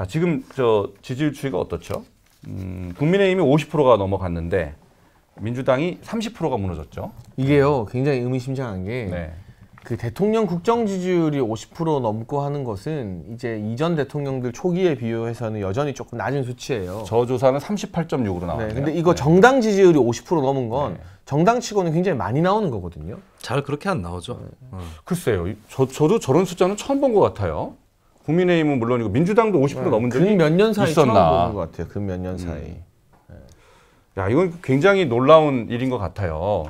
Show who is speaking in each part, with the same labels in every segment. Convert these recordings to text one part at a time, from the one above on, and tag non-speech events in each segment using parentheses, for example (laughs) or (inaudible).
Speaker 1: 자, 지금 저 지지율 추이가 어떻죠? 음, 국민의힘이 50%가 넘어갔는데 민주당이 30%가 무너졌죠. 이게요, 굉장히
Speaker 2: 의미심장한 게. 네. 그 대통령 국정 지지율이 50% 넘고 하는 것은 이제 이전 대통령들 초기에 비유해서는 여전히 조금 낮은 수치예요. 저 조사는 38.6으로 나왔네요. 네, 근데 이거 네. 정당 지지율이
Speaker 1: 50% 넘은 건 네. 정당치고는 굉장히 많이 나오는 거거든요. 잘 그렇게 안 나오죠. 네. 음. 글쎄요. 저, 저도 저런 숫자는 처음 본 것 같아요. 국민의힘은 물론이고 민주당도 50% 네. 넘은 적이 근몇년 사이 있었나. 처음 보는 것 같아요. 근몇년 음. 사이. 음. 야, 이건 굉장히 놀라운 일인 것 같아요.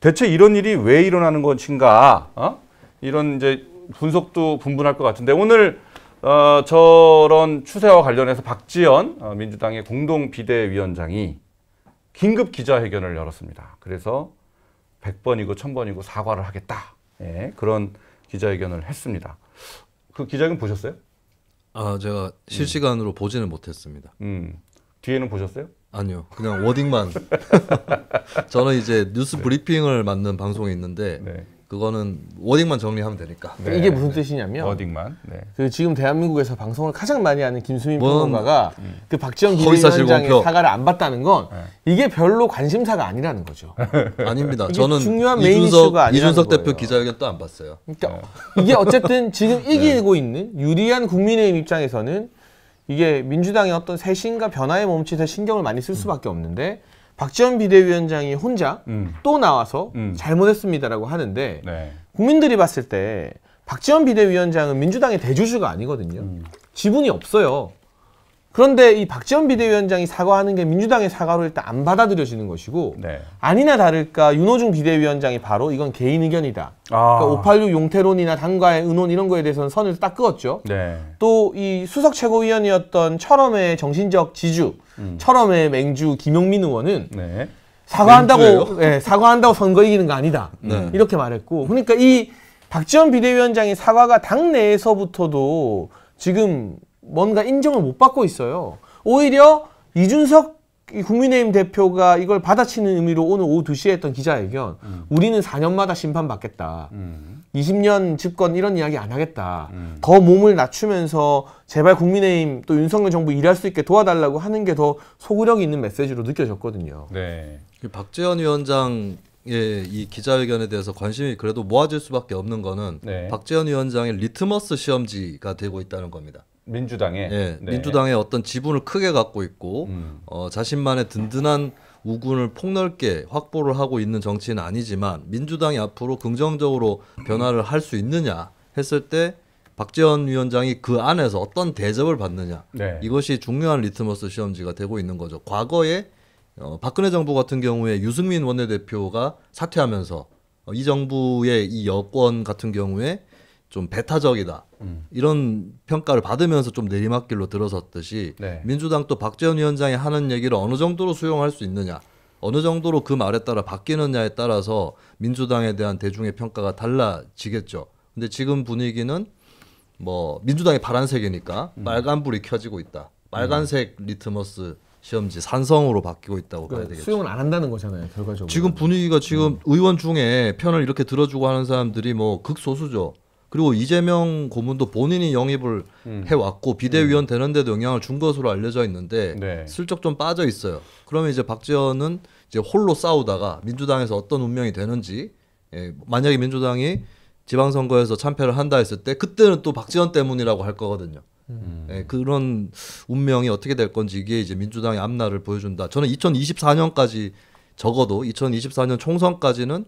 Speaker 1: 대체 이런 일이 왜 일어나는 것인가? 어? 이런 이제 분석도 분분할 것 같은데 오늘 어, 저런 추세와 관련해서 박지원 어, 민주당의 공동 비대위원장이 긴급 기자회견을 열었습니다. 그래서 100번이고 1000번이고 사과를 하겠다. 예,
Speaker 3: 그런 기자회견을 했습니다. 그 기자회견 보셨어요? 아 제가 실시간으로 음. 보지는 못했습니다. 음 뒤에는 보셨어요? 아니요 그냥 워딩만. (laughs) 저는 이제 뉴스 브리핑을 맡는 방송에 있는데 네. 그거는 워딩만 정리하면 되니까. 네. 이게 무슨 뜻이냐면 워딩만. 네.
Speaker 2: 그 지금 대한민국에서 방송을 가장 많이 하는
Speaker 3: 김수민 평론가가 음. 그 박지원 기자위의
Speaker 2: 사과를 안 받다는 건 네. 이게 별로 관심사가 아니라는 거죠. (laughs) 아닙니다. 저는 중요한 메인 이슈가 아니라 이준석 대표
Speaker 3: 기자회견도 안 봤어요. 그러니까
Speaker 2: 네. 이게 어쨌든 (laughs) 지금 네. 이기고 있는 유리한 국민의힘 입장에서는 이게 민주당의 어떤 새신과 변화의 몸짓에 신경을 많이 쓸 수밖에 없는데 박지원 비대위원장이 혼자 음. 또 나와서 음. 잘못했습니다라고 하는데 네. 국민들이 봤을 때 박지원 비대위원장은 민주당의 대주주가 아니거든요. 음. 지분이 없어요. 그런데 이 박지원 비대위원장이 사과하는 게 민주당의 사과로 일단 안 받아들여지는 것이고 네. 아니나 다를까 윤호중 비대위원장이 바로 이건 개인 의견이다. 아. 그러니까 586 용태론이나 당과의 의논 이런 거에 대해서는 선을 딱 그었죠. 네. 또 이 수석 최고위원이었던 철엄의 정신적 지주, 음. 철엄의 맹주 김용민 의원은 네. 사과한다고 예, 사과한다고 선거 이기는 거 아니다. 네. 이렇게 말했고 그러니까 이 박지원 비대위원장의 사과가 당 내에서부터도 지금 뭔가 인정을 못 받고 있어요. 오히려 이준석 국민의힘 대표가 이걸 받아치는 의미로 오늘 오후 2시에 했던 기자회견 음. 우리는 4년마다 심판받겠다. 음. 20년 집권 이런 이야기 안 하겠다. 음. 더 몸을 낮추면서 제발 국민의힘 또 윤석열 정부 일할 수 있게 도와달라고 하는 게 더 소구력 있는 메시지로 느껴졌거든요.
Speaker 3: 네. 그 박재현 위원장 예, 이 기자회견에 대해서 관심이 그래도 모아질 수밖에 없는 거는 네. 박재현 위원장의 리트머스 시험지가 되고 있다는 겁니다. 민주당에 네, 예, 네. 민주당의 어떤 지분을 크게 갖고 있고 음. 어, 자신만의 든든한 우군을 폭넓게 확보를 하고 있는 정치는 아니지만 민주당이 앞으로 긍정적으로 변화를 할 수 있느냐 했을 때박재원 위원장이 그 안에서 어떤 대접을 받느냐 네. 이것이 중요한 리트머스 시험지가 되고 있는 거죠. 과거에 어, 박근혜 정부 같은 경우에 유승민 원내대표가 사퇴하면서 어, 이 정부의 이 여권 같은 경우에 좀 배타적이다. 음. 이런 평가를 받으면서 좀 내리막길로 들어섰듯이 네. 민주당도 박재현 위원장이 하는 얘기를 어느 정도로 수용할 수 있느냐 어느 정도로 그 말에 따라 바뀌느냐에 따라서 민주당에 대한 대중의 평가가 달라지겠죠. 근데 지금 분위기는 뭐 민주당이 파란색이니까 음. 빨간불이 켜지고 있다. 빨간색 음. 리트머스 시험지 산성으로 바뀌고 있다고 그러니까 봐야 되겠죠. 수용을 안
Speaker 2: 한다는 거잖아요,
Speaker 3: 결과적으로. 지금 분위기가 지금 음. 의원 중에 편을 이렇게 들어주고 하는 사람들이 뭐 극소수죠. 그리고 이재명 고문도 본인이 영입을 음. 해왔고 음. 비대위원 되는데도 영향을 준 것으로 알려져 있는데 네. 슬쩍 좀 빠져 있어요. 그러면 이제 박지원은 이제 홀로 싸우다가 민주당에서 어떤 운명이 되는지 예, 만약에 민주당이 지방선거에서 참패를 한다 했을 때 그때는 또 박지원 때문이라고 할 거거든요. 음. 예, 그런 운명이 어떻게 될 건지 이게 이제 민주당의 앞날을 보여준다. 저는 2024년까지 적어도 2024년 총선까지는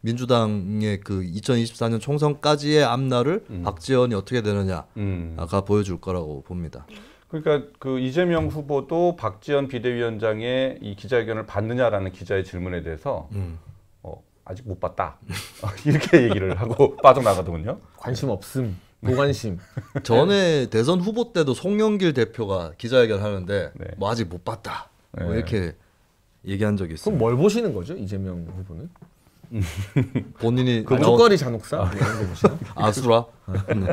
Speaker 3: 민주당의 그 2024년 총선까지의 앞날을 음. 박지원이 어떻게 되느냐가 음. 보여줄 거라고 봅니다.
Speaker 1: 그러니까 그 이재명 음. 후보도 박지원 비대위원장의 이 기자회견을 봤느냐라는 기자의 질문에 대해서 음. 어, 아직 못 봤다 (laughs) 이렇게 얘기를 하고 (laughs) 빠져나가더군요.
Speaker 3: 관심 없음, 무관심. (laughs) 전에 대선 후보 때도 송영길 대표가 기자회견 하는데 네. 뭐 아직 못 봤다 뭐 네. 이렇게 얘기한 적이 있어요. 그럼
Speaker 2: 뭘 보시는 거죠 이재명 후보는?
Speaker 3: 본인이 그목이 잔혹사 아, 뭐 이런 거 보시나? 아수라 네.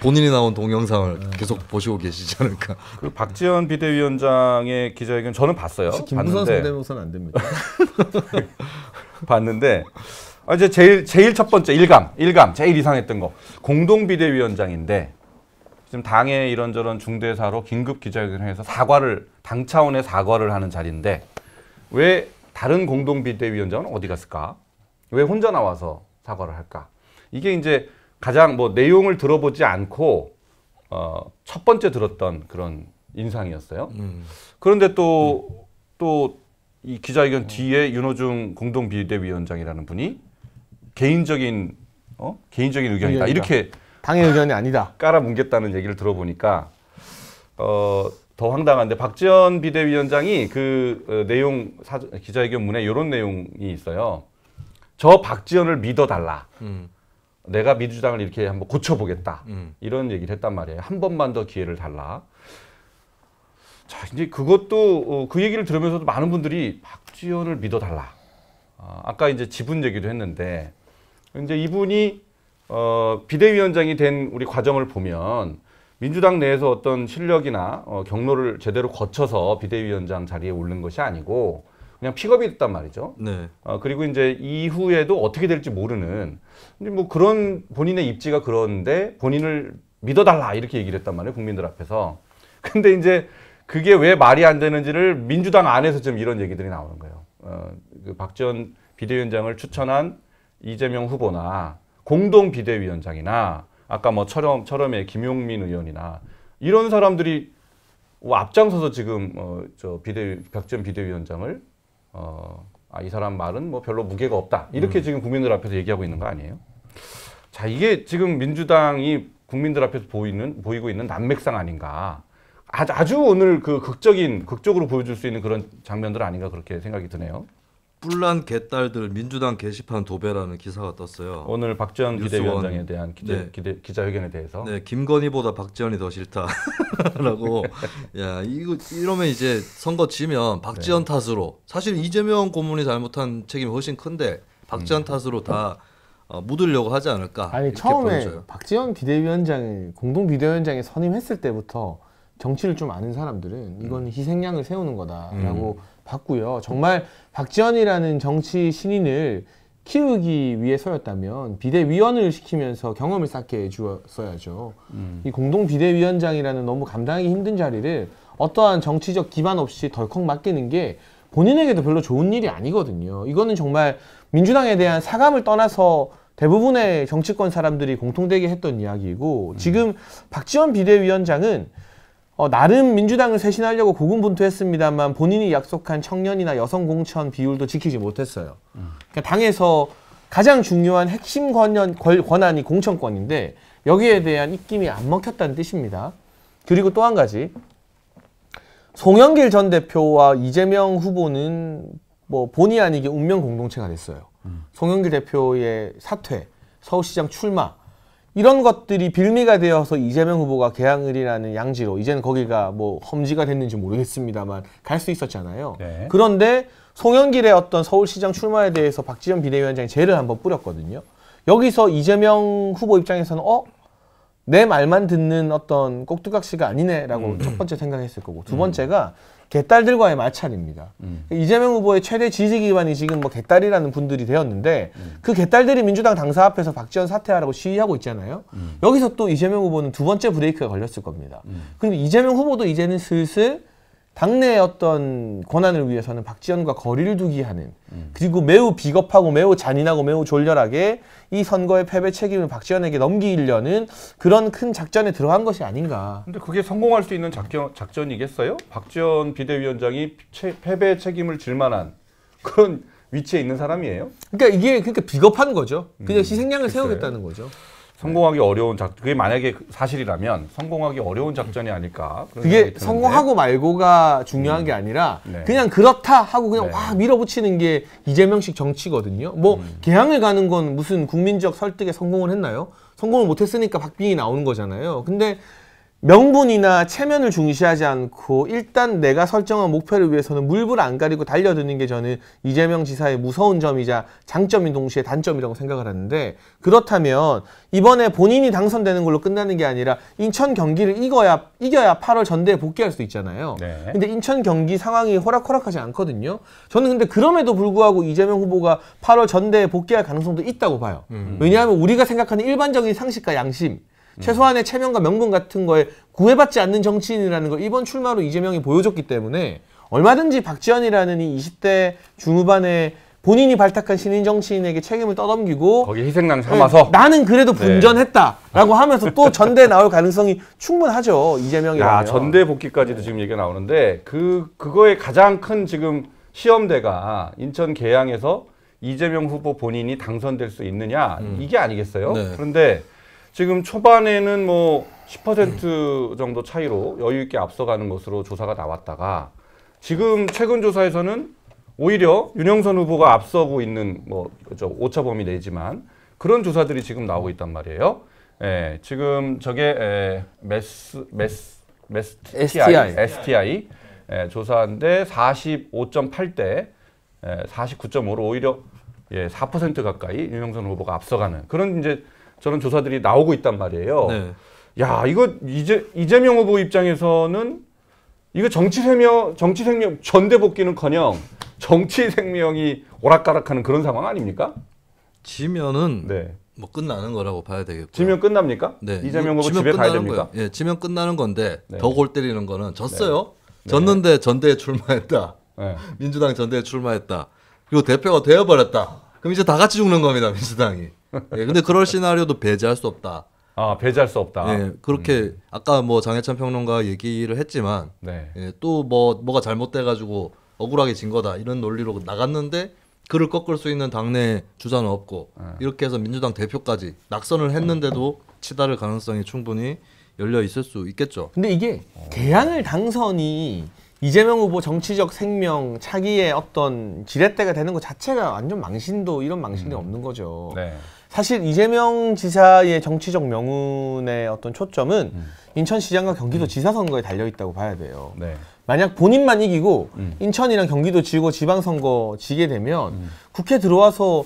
Speaker 3: 본인이 나온 동영상을 네. 계속 보시고 계시지 않을까? 그 박지원 비대위원장의 기자회견 저는 봤어요. 김부선
Speaker 2: 상대모사안 됩니다.
Speaker 1: 봤는데 (laughs) 아, 이제 제일 제일 첫 번째 일감 일감 제일 이상했던 거 공동 비대위원장인데 지금 당의 이런저런 중대사로 긴급 기자회견 해서 사과를 당 차원의 사과를 하는 자리인데 왜 다른 공동 비대위원장은 어디 갔을까? 왜 혼자 나와서 사과를 할까? 이게 이제 가장 뭐 내용을 들어보지 않고 어, 첫 번째 들었던 그런 인상이었어요. 음. 그런데 또 또이 음. 기자회견 뒤에 윤호중 공동 비대위원장이라는 분이 개인적인 어? 개인적인 의견이다. 의견이다. 이렇게 당의 의견이 아니다. 깔아뭉갰다는 얘기를 들어보니까 어, 더 황당한데 박지원 비대위원장이 그 어, 내용 사 기자회견문에 이런 내용이 있어요. 저 박지원을 믿어달라. 음. 내가 민주당을 이렇게 한번 고쳐보겠다. 음. 이런 얘기를 했단 말이에요. 한 번만 더 기회를 달라. 자, 이제 그것도 어, 그 얘기를 들으면서도 많은 분들이 박지원을 믿어달라. 어, 아까 이제 지분 얘기도 했는데 이제 이분이 어, 비대위원장이 된 우리 과정을 보면 민주당 내에서 어떤 실력이나 어, 경로를 제대로 거쳐서 비대위원장 자리에 오른 것이 아니고 그냥 픽업이 됐단 말이죠. 네. 어, 그리고 이제 이후에도 어떻게 될지 모르는 뭐 그런 본인의 입지가 그런데 본인을 믿어달라 이렇게 얘기를 했단 말이에요 국민들 앞에서. 근데 이제 그게 왜 말이 안 되는지를 민주당 안에서 지금 이런 얘기들이 나오는 거예요. 어, 그 박지원 비대위원장을 추천한 이재명 후보나 공동 비대위원장이나 아까 뭐 철험, 철험의 김용민 의원이나 이런 사람들이 뭐 앞장서서 지금 어, 저 비대위, 박지원 비대위원장을 어, 아, 이 사람 말은 뭐 별로 무게가 없다. 이렇게 음. 지금 국민들 앞에서 얘기하고 있는 거 아니에요? 자, 이게 지금 민주당이 국민들 앞에서 보이는, 보이고 있는 난맥상 아닌가. 아주, 아주 오늘 그 극적인, 극적으로 보여줄 수 있는 그런 장면들 아닌가 그렇게 생각이 드네요.
Speaker 3: 뿔난 개딸들 민주당 게시판 도배라는 기사가 떴어요. 오늘 박지원 비대위원장에 대한 기대, 네. 기대, 기자회견에 대해서. 네, 김건희보다 박지원이 더 싫다라고. (laughs) (laughs) 야, 이거 이러면 이제 선거 지면 박지원 네. 탓으로 사실 이재명 고문이 잘못한 책임이 훨씬 큰데 박지원 음. 탓으로 다 어, 묻으려고 하지 않을까. 아니 처음에 보여줘요.
Speaker 2: 박지원 비대위원장이 공동 비대위원장에 선임했을 때부터 정치를 좀 아는 사람들은 이건 음. 희생양을 세우는 거다라고. 음. 봤고요. 정말 박지원이라는 정치 신인을 키우기 위해서였다면 비대위원을 시키면서 경험을 쌓게 해주었어야죠. 음. 이 공동 비대위원장이라는 너무 감당하기 힘든 자리를 어떠한 정치적 기반 없이 덜컥 맡기는 게 본인에게도 별로 좋은 일이 아니거든요. 이거는 정말 민주당에 대한 사감을 떠나서 대부분의 정치권 사람들이 공통되게 했던 이야기이고 음. 지금 박지원 비대위원장은 어, 나름 민주당을 쇄신하려고 고군분투했습니다만 본인이 약속한 청년이나 여성 공천 비율도 지키지 못했어요. 그러니까 당에서 가장 중요한 핵심 권한, 권한이 공천권인데 여기에 대한 입김이 안 먹혔다는 뜻입니다. 그리고 또 한 가지 송영길 전 대표와 이재명 후보는 뭐 본의 아니게 운명 공동체가 됐어요. 음. 송영길 대표의 사퇴, 서울시장 출마 이런 것들이 빌미가 되어서 이재명 후보가 개항을이라는 양지로 이제는 거기가 뭐 험지가 됐는지 모르겠습니다만 갈 수 있었잖아요. 네. 그런데 송영길의 어떤 서울시장 출마에 대해서 박지원 비대위원장이 죄를 한번 뿌렸거든요. 여기서 이재명 후보 입장에서는 어? 내 말만 듣는 어떤 꼭두각시가 아니네라고 음. 첫 번째 생각했을 거고 두 음. 번째가 개딸들과의 마찰입니다. 음. 이재명 후보의 최대 지지 기반이 지금 뭐 개딸이라는 분들이 되었는데 음. 그 개딸들이 민주당 당사 앞에서 박지원 사퇴하라고 시위하고 있잖아요. 음. 여기서 또 이재명 후보는 두 번째 브레이크가 걸렸을 겁니다. 음. 그럼 이재명 후보도 이제는 슬슬 당내의 어떤 권한을 위해서는 박지원과 거리를 두기 하는 음. 그리고 매우 비겁하고 매우 잔인하고 매우 졸렬하게 이 선거의 패배 책임을 박지원에게 넘기려는 그런 큰 작전에 들어간 것이 아닌가.
Speaker 1: 근데 그게 성공할 수 있는 작전, 작전이겠어요? 박지원 비대위원장이 채, 패배 책임을 질 만한 그런 위치에 있는 사람이에요? 그러니까 이게 그러니까 비겁한 거죠. 그냥 음, 희생양을 음, 세우겠다는 거죠. 성공하기 어려운 작 그게 만약에 그 사실이라면 성공하기 어려운 작전이 아닐까. 그게 성공하고 말고가 중요한 음. 게 아니라 네. 그냥
Speaker 2: 그렇다 하고 그냥 네. 와 밀어붙이는 게 이재명식 정치거든요. 뭐 음. 개항을 가는 건 무슨 국민적 설득에 성공을 했나요? 성공을 못했으니까 박빙이 나오는 거잖아요. 근데 명분이나 체면을 중시하지 않고 일단 내가 설정한 목표를 위해서는 물불 안 가리고 달려드는 게 저는 이재명 지사의 무서운 점이자 장점인 동시에 단점이라고 생각을 하는데 그렇다면 이번에 본인이 당선되는 걸로 끝나는 게 아니라 인천 경기를 이겨야 이겨야 8월 전대에 복귀할 수 있잖아요. 네. 근데 인천 경기 상황이 호락호락하지 않거든요. 저는 근데 그럼에도 불구하고 이재명 후보가 8월 전대에 복귀할 가능성도 있다고 봐요. 음. 왜냐하면 우리가 생각하는 일반적인 상식과 양심 최소한의 체면과 명분 같은 거에 구애받지 않는 정치인이라는 걸 이번 출마로 이재명이 보여줬기 때문에 얼마든지 박지원이라는 이 20대 중후반에 본인이 발탁한 신인 정치인에게 책임을 떠넘기고 거기 희생양 예, 삼아서 네, 나는 그래도 네.
Speaker 1: 분전했다라고 네. 하면서 또 전대 나올 가능성이 충분하죠 이재명이라 야, 전대 복귀까지도 지금 얘기가 나오는데 그 그거의 가장 큰 지금 시험대가 인천 계양에서 이재명 후보 본인이 당선될 수 있느냐 음. 이게 아니겠어요? 네. 그런데 지금 초반에는 뭐 10% 정도 차이로 여유 있게 앞서가는 것으로 조사가 나왔다가 지금 최근 조사에서는 오히려 윤영선 후보가 앞서고 있는 뭐저 오차 범위 내지만 그런 조사들이 지금 나오고 있단 말이에요. 예, 지금 저게 에, 메스 메스 메스 STI STI 예, 조사인데 45.8대 49.5로 예, 오히려 예, 4% 가까이 윤영선 후보가 앞서가는 그런 이제 저런 조사들이 나오고 있단 말이에요. 네. 야, 이거 이제 이재명 후보 입장에서는 이거 정치 생명, 정치 생명 전대 복귀는커녕 정치 생명이 오락가락하는 그런 상황 아닙니까?
Speaker 3: 지면은 네. 뭐 끝나는 거라고 봐야 되겠고.
Speaker 1: 지면 끝납니까?
Speaker 3: 네. 이재명 후보 집에 가야 됩니까? 거예요. 예, 지면 끝나는 건데 네. 더골 때리는 거는 졌어요. 네. 졌는데 전대에 출마했다. 네. 민주당 전대에 출마했다. 그리고 대표가 되어버렸다. 그럼 이제 다 같이 죽는 겁니다 민주당이. 예, 근데 그럴 시나리오도 배제할 수 없다. 아 배제할 수 없다. 예, 그렇게 음. 아까 뭐 장해찬 평론가 얘기를 했지만 네. 예, 또뭐 뭐가 잘못돼가지고 억울하게 진 거다 이런 논리로 나갔는데 그를 꺾을 수 있는 당내 주자는 없고 네. 이렇게 해서 민주당 대표까지 낙선을 했는데도 치달을 가능성이 충분히 열려 있을 수 있겠죠.
Speaker 2: 근데 이게 개항을 어. 당선이 이재명 후보 정치적 생명 차기의 어떤 지렛대가 되는 것 자체가 완전 망신도 이런 망신이 음. 없는 거죠. 네. 사실 이재명 지사의 정치적 명운의 어떤 초점은 음. 인천시장과 음. 경기도지사 선거에 달려 있다고 봐야 돼요. 네. 만약 본인만 이기고 음. 인천이랑 경기도 지고 지방선거 지게 되면 음. 국회 들어와서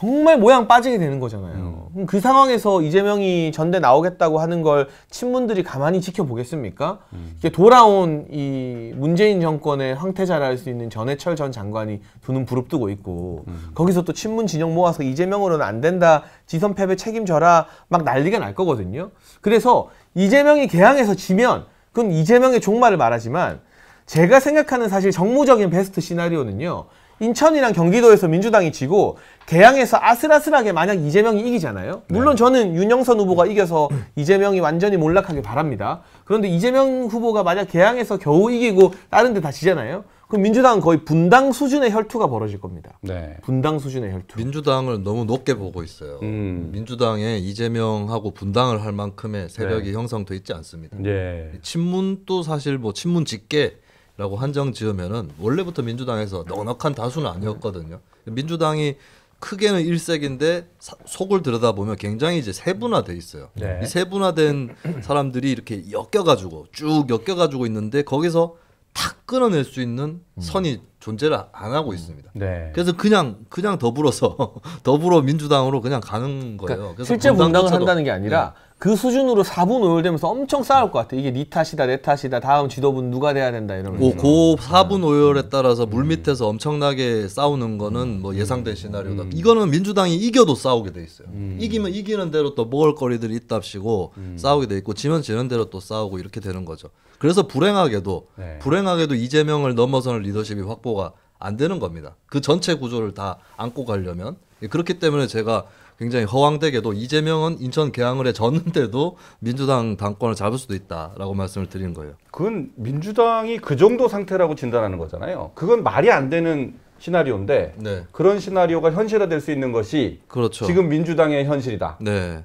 Speaker 2: 정말 모양 빠지게 되는 거잖아요. 음. 그 상황에서 이재명이 전대 나오겠다고 하는 걸 친문들이 가만히 지켜보겠습니까? 음. 이게 돌아온 이 문재인 정권의 황태자라 수 있는 전해철 전 장관이 두 눈 부릅뜨고 있고 음. 거기서 또 친문 진영 모아서 이재명으로는 안 된다 지선 패배 책임져라 막 난리가 날 거거든요. 그래서 이재명이 개항해서 지면 그건 이재명의 종말을 말하지만 제가 생각하는 사실 정무적인 베스트 시나리오는요. 인천이랑 경기도에서 민주당이 지고 개항에서 아슬아슬하게 만약 이재명이 이기잖아요. 물론 네. 저는 윤영선 후보가 이겨서 이재명이 완전히 몰락하길 바랍니다. 그런데 이재명 후보가 만약 개항에서 겨우 이기고 다른 데 다 지잖아요. 그럼 민주당은 거의 분당 수준의 혈투가 벌어질 겁니다. 네. 분당 수준의
Speaker 3: 혈투. 민주당을 너무 높게 보고 있어요. 음. 민주당에 이재명하고 분당을 할 만큼의 세력이 네. 형성돼 있지 않습니다. 네. 친문도 사실 뭐 친문 직계 라고 한정 지으면은 원래부터 민주당에서 넉넉한 다수는 아니었거든요. 민주당이 크게는 일색인데 사, 속을 들여다보면 굉장히 이제 세분화돼 있어요. 네. 이 세분화된 사람들이 이렇게 엮여가지고 쭉 엮여가지고 있는데 거기서 탁 끊어낼 수 있는 음. 선이 음. 존재를 안 하고 있습니다. 네. 그래서 그냥 그냥 더불어서 (laughs) 더불어 민주당으로 그냥 가는 거예요. 그러니까 실제 분당을 한다는 게 아니라
Speaker 2: 네. 그 수준으로 4분 오열되면서 엄청 싸울 것 같아. 요 이게 니 탓이다, 내 탓이다, 다음 지도부는
Speaker 3: 누가 돼야 된다 이런. 오, 그 4분 오열에 음. 따라서 음. 물 밑에서 엄청나게 싸우는 거는 뭐 음. 예상된 시나리오다. 음. 이거는 민주당이 이겨도 싸우게 돼 있어요. 음. 이기면 이기는 대로 또 먹을거리들이 있답시고 음. 싸우게 돼 있고 지면 지는 대로 또 싸우고 이렇게 되는 거죠. 그래서 불행하게도 네. 불행하게도 이재명을 넘어서는 리더십이 확보 확보가 안 되는 겁니다. 그 전체 구조를 다 안고 가려면 예, 그렇기 때문에 제가 굉장히 허황되게도 이재명은 인천 개항을 해 졌는데도 민주당 당권을 잡을 수도 있다라고 말씀을 드리는 거예요. 그건 민주당이 그 정도 상태라고 진단하는 거잖아요. 그건 말이 안 되는 시나리오인데 네.
Speaker 1: 그런 시나리오가 현실화될 수 있는 것이 그렇죠. 지금 민주당의 현실이다.
Speaker 3: 네.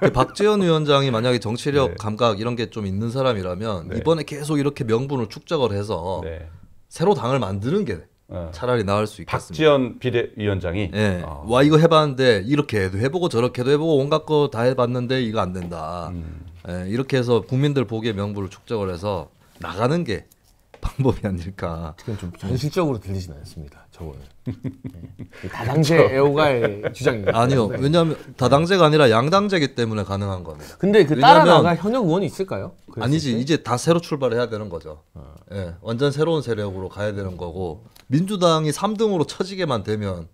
Speaker 3: 그 박재현 위원장이 만약에 정치력 네. 감각 이런 게 좀 있는 사람이라면 네. 이번에 계속 이렇게 명분을 축적을 해서 네. 새로 당을 만드는 게 네. 차라리 나을 수 있겠습니다. 박지원 비대위원장이 네. 어. 와 이거 해봤는데 이렇게 도 해보고 저렇게도 해보고 온갖 거 다 해봤는데 이거 안 된다. 음. 네. 이렇게 해서 국민들 보기에 명분을 축적을 해서 나가는 게 방법이 아닐까. 좀 현실적으로 들리진 않습니다. 저거는 네. 다당제 그렇죠. 애호가의 주장입니다. 아니요, 네. 왜냐하면 다당제가 아니라 양당제기 때문에 가능한 겁니다. 근데 그 따라 나가
Speaker 2: 현역 의원이 있을까요? 아니지, 때? 이제
Speaker 3: 다 새로 출발해야 되는 거죠. 아. 예, 완전 새로운 세력으로 가야 되는 거고 민주당이 3등으로 처지게만 되면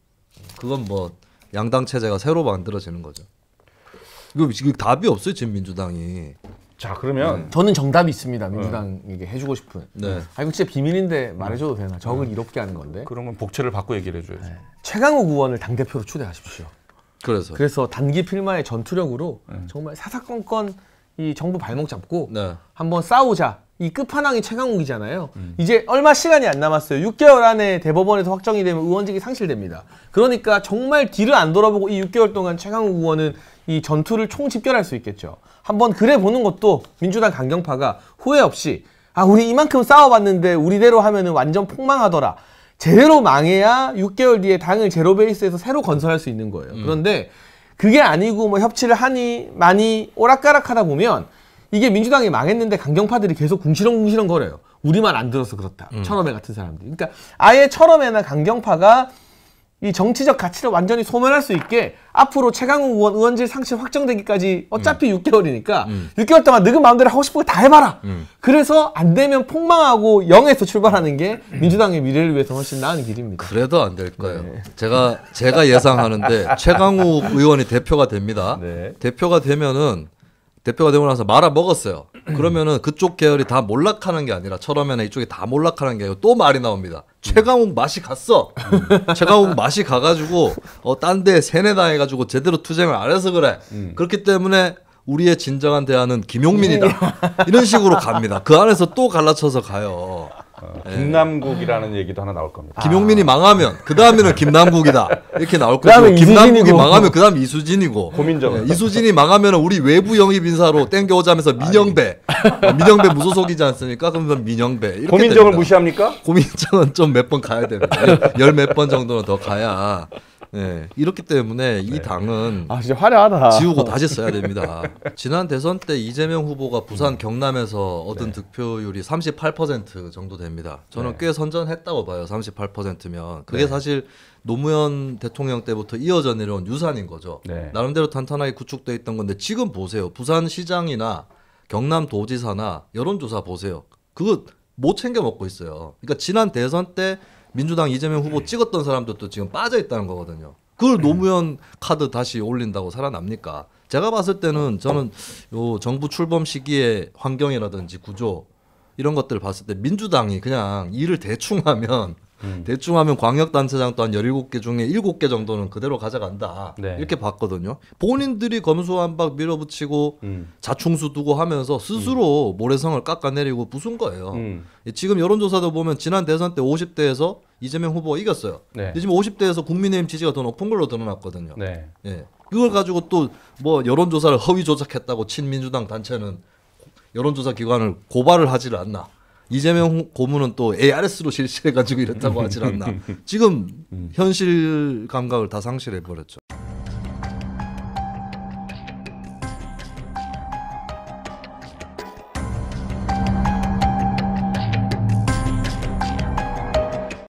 Speaker 3: 그건 뭐 양당 체제가 새로 만들어지는 거죠. 이거 답이 없어요 지금 민주당이. 자 그러면 음.
Speaker 2: 저는 정답이 있습니다 민주당에게 네. 해주고 싶은. 네. 아 이거 진짜 비밀인데 음. 말해줘도 되나? 적을 네. 이롭게 하는 건데. 그러면
Speaker 1: 복채를 받고 얘기를
Speaker 2: 해줘야죠. 네. 최강욱 의원을 당 대표로 초대하십시오 그래서 그래서 단기 필마의 전투력으로 네. 정말 사사건건 이 정부 발목 잡고 네. 한번 싸우자. 이 끝판왕이 최강욱이잖아요. 음. 이제 얼마 시간이 안 남았어요. 6개월 안에 대법원에서 확정이 되면 의원직이 상실됩니다. 그러니까 정말 뒤를 안 돌아보고 이 6개월 동안 최강욱 의원은 이 전투를 총집결할 수 있겠죠. 한번 그래 보는 것도 민주당 강경파가 후회 없이 아 우리 이만큼 싸워봤는데 우리대로 하면은 완전 폭망하더라. 제대로 망해야 6개월 뒤에 당을 제로 베이스에서 새로 건설할 수 있는 거예요. 음. 그런데 그게 아니고 뭐 협치를 하니 많이 오락가락하다 보면 이게 민주당이 망했는데 강경파들이 계속 궁시렁궁시렁 거려요. 우리 말안 들어서 그렇다. 음. 철험회 같은 사람들. 그러니까 아예 철험회나 강경파가 이 정치적 가치를 완전히 소멸할 수 있게 앞으로 최강욱 의원 의원직 상실 확정되기까지 어차피 음. 6개월이니까 음. 6개월 동안 늙은 마음대로 하고 싶은 거 다 해봐라. 음. 그래서 안 되면 폭망하고 0에서 출발하는 게 음. 민주당의 미래를 위해서 훨씬 나은 길입니다.
Speaker 3: 그래도 안 될 거예요. 네. 제가 제가 예상하는데 최강욱 의원이 대표가 됩니다. 네. 대표가 되면은 대표가 되고 나서 말아 먹었어요. 그러면은 그쪽 계열이 다 몰락하는 게 아니라 처음에는 이쪽이 다 몰락하는 게 아니고 또 말이 나옵니다. 최강욱 맛이 갔어. 최강욱 맛이 가가지고 어, 딴데 세뇌당해가지고 제대로 투쟁을 안 해서 그래. 그렇기 때문에 우리의 진정한 대안은 김용민이다. 이런 식으로 갑니다. 그 안에서 또 갈라쳐서 가요. 어, 김남국이라는 얘기도 하나 나올 겁니다. 김용민이 아. 망하면 그 다음에는 김남국이다 이렇게 나올 거고 김남국이 망하면 그 다음 이수진이고 고민정 예, 이수진이 망하면 우리 외부 영입 인사로 땡겨오자면서 민영배 어, 민영배 무소속이지 않습니까? 그러면 민영배 이렇게 고민정을 됩니다. 무시합니까? 고민정은 좀 몇 번 가야 됩니다. 열 몇 번 정도는 더 가야 네, 이렇기 때문에 이 네. 당은 아 진짜 화려하다. 지우고 다시 써야 됩니다. (laughs) 지난 대선 때 이재명 후보가 부산 음. 경남에서 얻은 네. 득표율이 38% 정도 됩니다. 저는 네. 꽤 선전했다고 봐요. 38%면 그게 사실 노무현 대통령 때부터 이어져 내려온 유산인 거죠. 네. 나름대로 탄탄하게 구축돼 있던 건데 지금 보세요. 부산시장이나 경남도지사나 여론조사 보세요. 그거 못 챙겨 먹고 있어요. 그러니까 지난 대선 때 민주당 이재명 후보 네. 찍었던 사람들도 지금 빠져 있다는 거거든요. 그걸 네. 노무현 카드 다시 올린다고 살아납니까? 제가 봤을 때는 저는 요 정부 출범 시기의 환경이라든지 구조 이런 것들을 봤을 때 민주당이 그냥 일을 대충 하면 음. 대충 하면 광역단체장 또한 17개 중에 7개 정도는 그대로 가져간다. 네. 이렇게 봤거든요. 본인들이 검수한박 밀어붙이고 음. 자충수 두고 하면서 스스로 음. 모래성을 깎아내리고 부순 거예요. 음. 지금 여론조사도 보면 지난 대선 때 50대에서 이재명 후보가 이겼어요. 네. 지금 50대에서 국민의힘 지지가 더 높은 걸로 드러났거든요. 네. 예. 그걸 가지고 또 뭐 여론조사를 허위 조작했다고 친민주당 단체는 여론조사 기관을 고발을 하지를 않나. 이재명 고문은 또 ARS로 실시해가지고 이랬다고 하질 않나. (laughs) 지금 음. 현실 감각을 다 상실해버렸죠.